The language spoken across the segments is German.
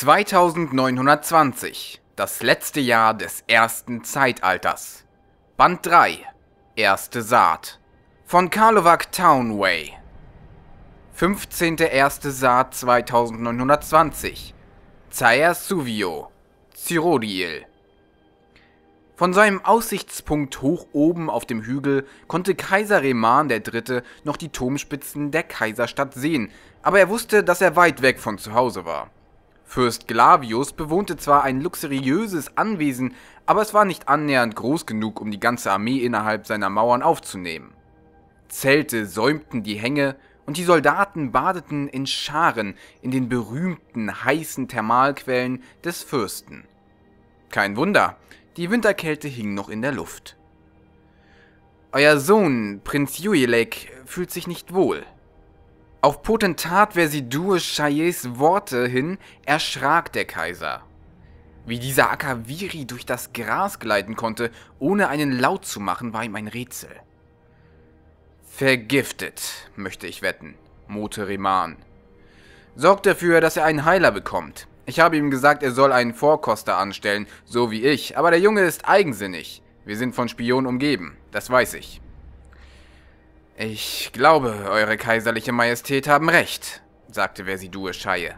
2920, das letzte Jahr des ersten Zeitalters. Band 3, Erste Saat. Von Karlovac Townway. 15. Erste Saat 2920. Zaire Suvio, Cyrodiil. Von seinem Aussichtspunkt hoch oben auf dem Hügel konnte Kaiser Reman III. noch die Turmspitzen der Kaiserstadt sehen, aber er wusste, dass er weit weg von zu Hause war. Fürst Glavius bewohnte zwar ein luxuriöses Anwesen, aber es war nicht annähernd groß genug, um die ganze Armee innerhalb seiner Mauern aufzunehmen. Zelte säumten die Hänge und die Soldaten badeten in Scharen in den berühmten heißen Thermalquellen des Fürsten. Kein Wunder, die Winterkälte hing noch in der Luft. Euer Sohn, Prinz Juilek, fühlt sich nicht wohl, auf Potentat Versidur Chayes Worte hin erschrak der Kaiser. Wie dieser Akaviri durch das Gras gleiten konnte, ohne einen Laut zu machen, war ihm ein Rätsel. Vergiftet, möchte ich wetten, Mote Reman. Sorgt dafür, dass er einen Heiler bekommt. Ich habe ihm gesagt, er soll einen Vorkoster anstellen, so wie ich, aber der Junge ist eigensinnig. Wir sind von Spionen umgeben, das weiß ich. Ich glaube, eure kaiserliche Majestät haben recht, sagte Versidue Scheie.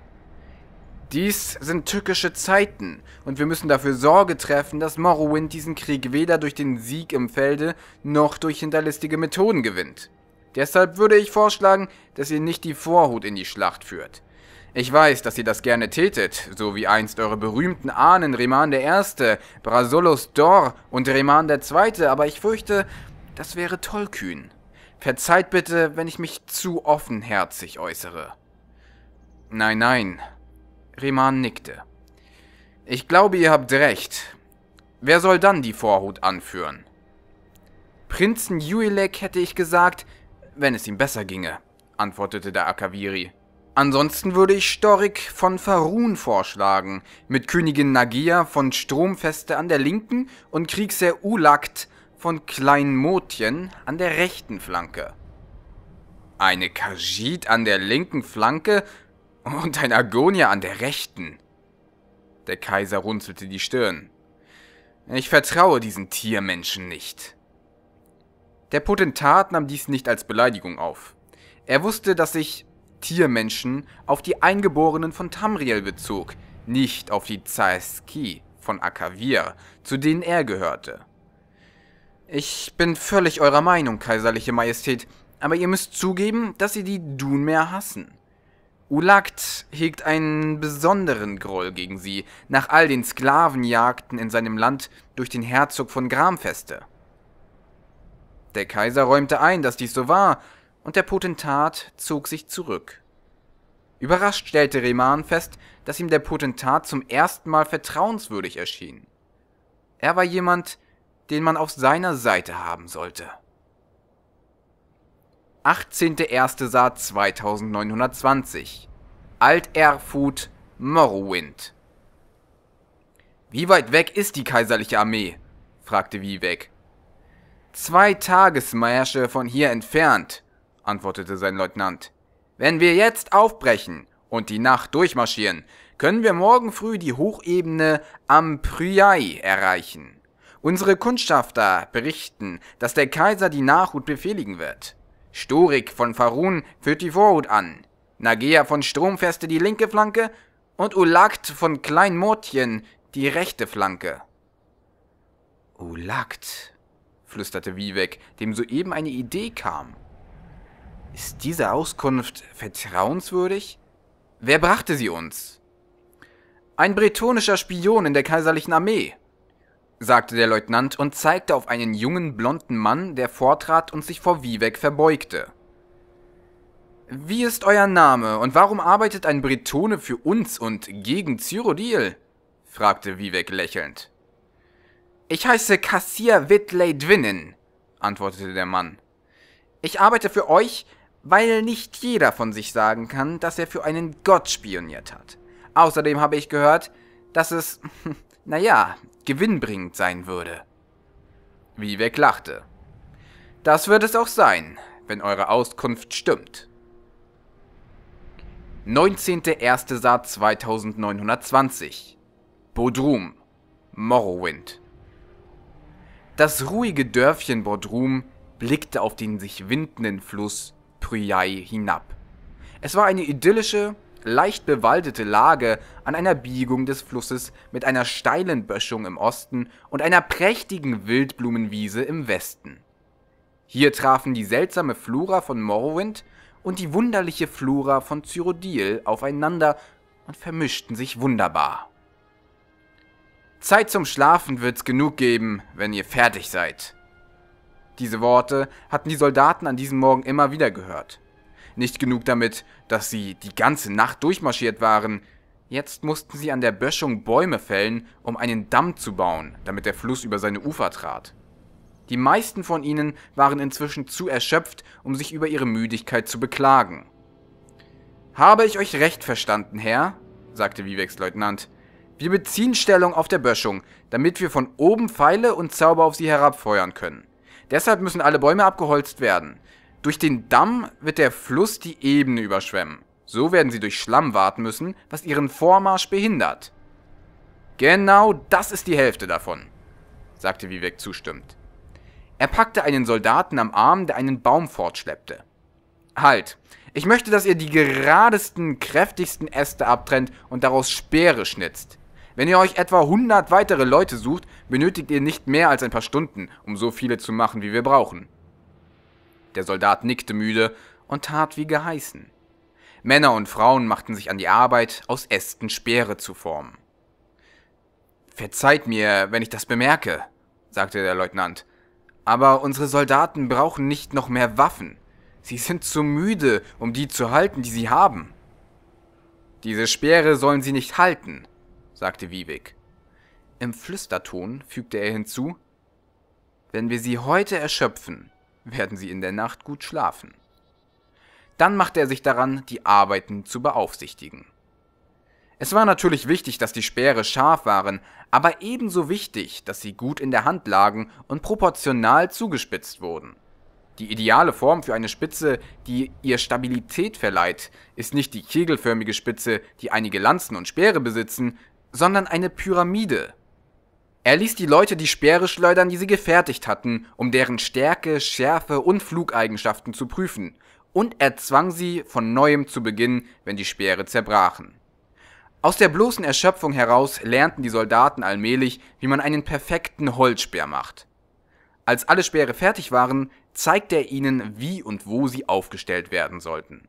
Dies sind tückische Zeiten, und wir müssen dafür Sorge treffen, dass Morrowind diesen Krieg weder durch den Sieg im Felde noch durch hinterlistige Methoden gewinnt. Deshalb würde ich vorschlagen, dass ihr nicht die Vorhut in die Schlacht führt. Ich weiß, dass ihr das gerne tätet, so wie einst eure berühmten Ahnen Reman I., Brasolus Dor und Reman II., aber ich fürchte, das wäre tollkühn. Verzeiht bitte, wenn ich mich zu offenherzig äußere. Nein, nein. Riman nickte. Ich glaube, ihr habt recht. Wer soll dann die Vorhut anführen? Prinzen Juilek hätte ich gesagt, wenn es ihm besser ginge, antwortete der Akaviri. Ansonsten würde ich Storik von Farun vorschlagen, mit Königin Nagia von Stromfeste an der Linken und Kriegsherr Ulakt von Kleinmotien an der rechten Flanke. Eine Kajit an der linken Flanke und ein Agonia an der rechten. Der Kaiser runzelte die Stirn. Ich vertraue diesen Tiermenschen nicht. Der Potentat nahm dies nicht als Beleidigung auf. Er wusste, dass sich Tiermenschen auf die Eingeborenen von Tamriel bezog, nicht auf die Zaeski von Akavir, zu denen er gehörte. Ich bin völlig eurer Meinung, kaiserliche Majestät, aber ihr müsst zugeben, dass sie die Dunmeer hassen. Ulakt hegt einen besonderen Groll gegen sie, nach all den Sklavenjagden in seinem Land durch den Herzog von Gramfeste. Der Kaiser räumte ein, dass dies so war, und der Potentat zog sich zurück. Überrascht stellte Reman fest, dass ihm der Potentat zum ersten Mal vertrauenswürdig erschien. Er war jemand, den man auf seiner Seite haben sollte. 18.01.2920 Saar Alt-Erfurt, Morrowind Wie weit weg ist die kaiserliche Armee? fragte Vivek. Zwei Tagesmärsche von hier entfernt, antwortete sein Leutnant. Wenn wir jetzt aufbrechen und die Nacht durchmarschieren, können wir morgen früh die Hochebene am Pryai erreichen. Unsere Kundschafter berichten, dass der Kaiser die Nachhut befehligen wird. Storik von Farun führt die Vorhut an, Nagea von Stromfeste die linke Flanke und Ulakt von Kleinmortien die rechte Flanke. Ulakt, flüsterte Vivek, dem soeben eine Idee kam. Ist diese Auskunft vertrauenswürdig? Wer brachte sie uns? Ein bretonischer Spion in der kaiserlichen Armee, sagte der Leutnant und zeigte auf einen jungen, blonden Mann, der vortrat und sich vor Vivek verbeugte. Wie ist euer Name und warum arbeitet ein Bretone für uns und gegen Cyrodiil? fragte Vivek lächelnd. Ich heiße Kassier Whitley Dwinnen, antwortete der Mann. Ich arbeite für euch, weil nicht jeder von sich sagen kann, dass er für einen Gott spioniert hat. Außerdem habe ich gehört, dass es, naja, gewinnbringend sein würde. Vivek lachte. Das wird es auch sein, wenn eure Auskunft stimmt. 19.01. Saat 2920 Bodrum Morrowind Das ruhige Dörfchen Bodrum blickte auf den sich windenden Fluss Prüyai hinab. Es war eine idyllische, leicht bewaldete Lage an einer Biegung des Flusses mit einer steilen Böschung im Osten und einer prächtigen Wildblumenwiese im Westen. Hier trafen die seltsame Flora von Morrowind und die wunderliche Flora von Cyrodiil aufeinander und vermischten sich wunderbar. Zeit zum Schlafen wird's genug geben, wenn ihr fertig seid. Diese Worte hatten die Soldaten an diesem Morgen immer wieder gehört. Nicht genug damit, dass sie die ganze Nacht durchmarschiert waren. Jetzt mussten sie an der Böschung Bäume fällen, um einen Damm zu bauen, damit der Fluss über seine Ufer trat. Die meisten von ihnen waren inzwischen zu erschöpft, um sich über ihre Müdigkeit zu beklagen. Habe ich euch recht verstanden, Herr? sagte Viveks Leutnant. Wir beziehen Stellung auf der Böschung, damit wir von oben Pfeile und Zauber auf sie herabfeuern können. Deshalb müssen alle Bäume abgeholzt werden. Durch den Damm wird der Fluss die Ebene überschwemmen. So werden sie durch Schlamm warten müssen, was ihren Vormarsch behindert. Genau das ist die Hälfte davon, sagte Vivek zustimmend. Er packte einen Soldaten am Arm, der einen Baum fortschleppte. Halt! Ich möchte, dass ihr die geradesten, kräftigsten Äste abtrennt und daraus Speere schnitzt. Wenn ihr euch etwa 100 weitere Leute sucht, benötigt ihr nicht mehr als ein paar Stunden, um so viele zu machen, wie wir brauchen der Soldat nickte müde und tat wie geheißen. Männer und Frauen machten sich an die Arbeit, aus Ästen Speere zu formen. Verzeiht mir, wenn ich das bemerke, sagte der Leutnant, aber unsere Soldaten brauchen nicht noch mehr Waffen. Sie sind zu müde, um die zu halten, die sie haben. Diese Speere sollen sie nicht halten, sagte Wiebig. Im Flüsterton fügte er hinzu, wenn wir sie heute erschöpfen, werden sie in der Nacht gut schlafen. Dann machte er sich daran, die Arbeiten zu beaufsichtigen. Es war natürlich wichtig, dass die Speere scharf waren, aber ebenso wichtig, dass sie gut in der Hand lagen und proportional zugespitzt wurden. Die ideale Form für eine Spitze, die ihr Stabilität verleiht, ist nicht die kegelförmige Spitze, die einige Lanzen und Speere besitzen, sondern eine Pyramide er ließ die Leute die Speere schleudern, die sie gefertigt hatten, um deren Stärke, Schärfe und Flugeigenschaften zu prüfen, und er zwang sie, von neuem zu beginnen, wenn die Speere zerbrachen. Aus der bloßen Erschöpfung heraus lernten die Soldaten allmählich, wie man einen perfekten Holzspeer macht. Als alle Speere fertig waren, zeigte er ihnen, wie und wo sie aufgestellt werden sollten.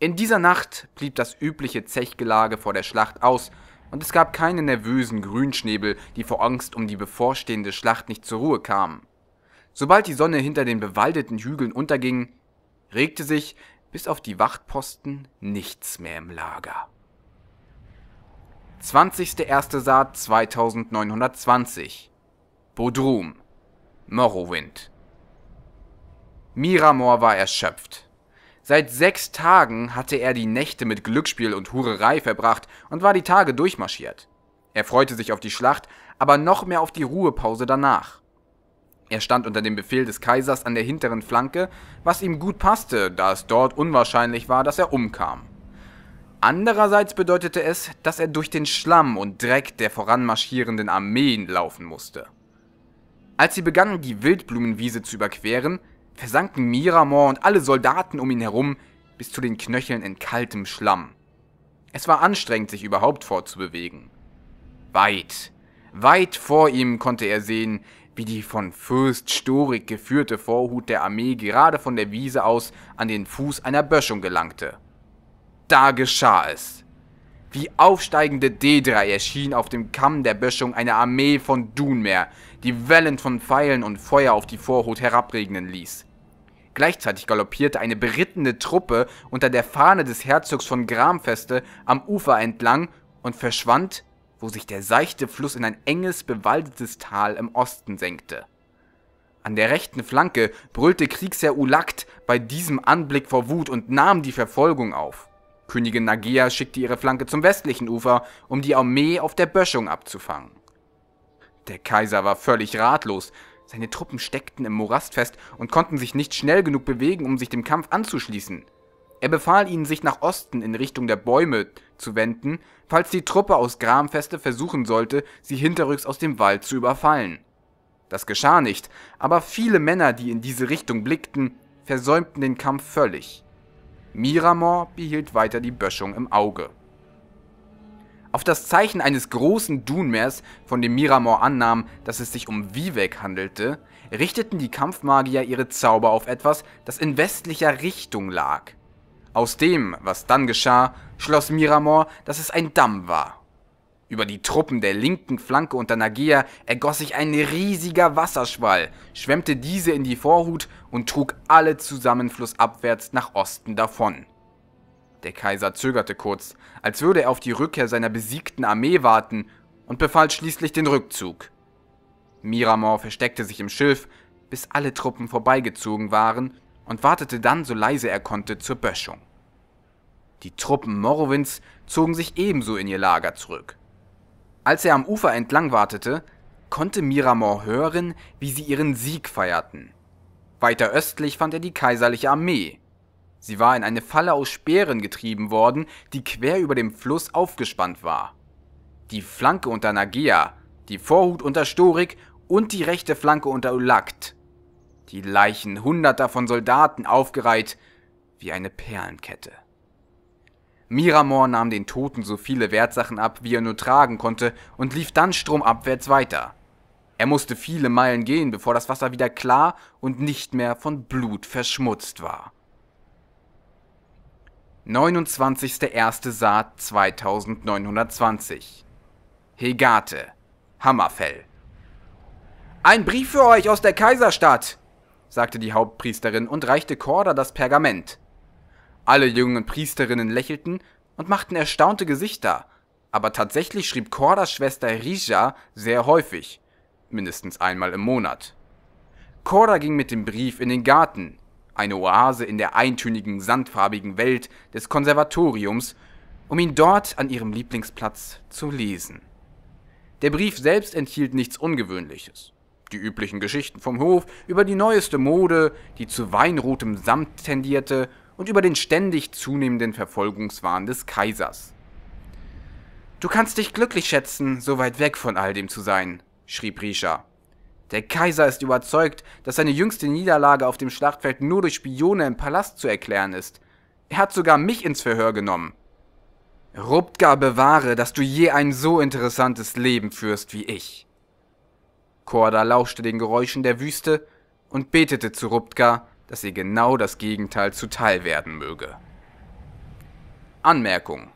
In dieser Nacht blieb das übliche Zechgelage vor der Schlacht aus und es gab keine nervösen Grünschnäbel, die vor Angst um die bevorstehende Schlacht nicht zur Ruhe kamen. Sobald die Sonne hinter den bewaldeten Hügeln unterging, regte sich, bis auf die Wachtposten, nichts mehr im Lager. 20.01. Saat 2920 Bodrum Morrowind Miramor war erschöpft. Seit sechs Tagen hatte er die Nächte mit Glücksspiel und Hurerei verbracht und war die Tage durchmarschiert. Er freute sich auf die Schlacht, aber noch mehr auf die Ruhepause danach. Er stand unter dem Befehl des Kaisers an der hinteren Flanke, was ihm gut passte, da es dort unwahrscheinlich war, dass er umkam. Andererseits bedeutete es, dass er durch den Schlamm und Dreck der voranmarschierenden Armeen laufen musste. Als sie begannen, die Wildblumenwiese zu überqueren, versanken Miramor und alle Soldaten um ihn herum bis zu den Knöcheln in kaltem Schlamm. Es war anstrengend, sich überhaupt fortzubewegen. Weit, weit vor ihm konnte er sehen, wie die von Fürst Storik geführte Vorhut der Armee gerade von der Wiese aus an den Fuß einer Böschung gelangte. Da geschah es. Wie aufsteigende D3 erschien auf dem Kamm der Böschung eine Armee von Dunmeer, die Wellen von Pfeilen und Feuer auf die Vorhut herabregnen ließ. Gleichzeitig galoppierte eine berittene Truppe unter der Fahne des Herzogs von Gramfeste am Ufer entlang und verschwand, wo sich der seichte Fluss in ein enges, bewaldetes Tal im Osten senkte. An der rechten Flanke brüllte Kriegsherr Ulakt bei diesem Anblick vor Wut und nahm die Verfolgung auf. Königin Nagia schickte ihre Flanke zum westlichen Ufer, um die Armee auf der Böschung abzufangen. Der Kaiser war völlig ratlos. Seine Truppen steckten im Morast fest und konnten sich nicht schnell genug bewegen, um sich dem Kampf anzuschließen. Er befahl ihnen, sich nach Osten in Richtung der Bäume zu wenden, falls die Truppe aus Gramfeste versuchen sollte, sie hinterrücks aus dem Wald zu überfallen. Das geschah nicht, aber viele Männer, die in diese Richtung blickten, versäumten den Kampf völlig. Miramor behielt weiter die Böschung im Auge. Auf das Zeichen eines großen Dunmeers, von dem Miramor annahm, dass es sich um Vivek handelte, richteten die Kampfmagier ihre Zauber auf etwas, das in westlicher Richtung lag. Aus dem, was dann geschah, schloss Miramor, dass es ein Damm war über die Truppen der linken Flanke unter Nagea ergoss sich ein riesiger Wasserschwall, schwemmte diese in die Vorhut und trug alle zusammen flussabwärts nach Osten davon. Der Kaiser zögerte kurz, als würde er auf die Rückkehr seiner besiegten Armee warten und befahl schließlich den Rückzug. Miramor versteckte sich im Schilf, bis alle Truppen vorbeigezogen waren und wartete dann so leise er konnte zur Böschung. Die Truppen Morwins zogen sich ebenso in ihr Lager zurück. Als er am Ufer entlang wartete, konnte Miramor hören, wie sie ihren Sieg feierten. Weiter östlich fand er die kaiserliche Armee. Sie war in eine Falle aus Speeren getrieben worden, die quer über dem Fluss aufgespannt war. Die Flanke unter Nagea, die Vorhut unter Storik und die rechte Flanke unter Ulakt. Die Leichen hunderter von Soldaten aufgereiht wie eine Perlenkette. Miramor nahm den Toten so viele Wertsachen ab, wie er nur tragen konnte, und lief dann stromabwärts weiter. Er musste viele Meilen gehen, bevor das Wasser wieder klar und nicht mehr von Blut verschmutzt war. 29.01. Saat 2920 Hegate Hammerfell Ein Brief für euch aus der Kaiserstadt, sagte die Hauptpriesterin und reichte Korda das Pergament. Alle jungen Priesterinnen lächelten und machten erstaunte Gesichter, aber tatsächlich schrieb Kordas Schwester Rija sehr häufig, mindestens einmal im Monat. Korda ging mit dem Brief in den Garten, eine Oase in der eintönigen, sandfarbigen Welt des Konservatoriums, um ihn dort an ihrem Lieblingsplatz zu lesen. Der Brief selbst enthielt nichts Ungewöhnliches. Die üblichen Geschichten vom Hof über die neueste Mode, die zu weinrotem Samt tendierte und über den ständig zunehmenden Verfolgungswahn des Kaisers. Du kannst dich glücklich schätzen, so weit weg von all dem zu sein, schrieb Risha. Der Kaiser ist überzeugt, dass seine jüngste Niederlage auf dem Schlachtfeld nur durch Spione im Palast zu erklären ist. Er hat sogar mich ins Verhör genommen. Rupka bewahre, dass du je ein so interessantes Leben führst wie ich. Korda lauschte den Geräuschen der Wüste und betete zu Rupka, dass ihr genau das Gegenteil zuteil werden möge. Anmerkung.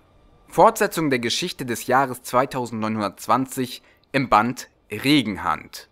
Fortsetzung der Geschichte des Jahres 2920 im Band Regenhand.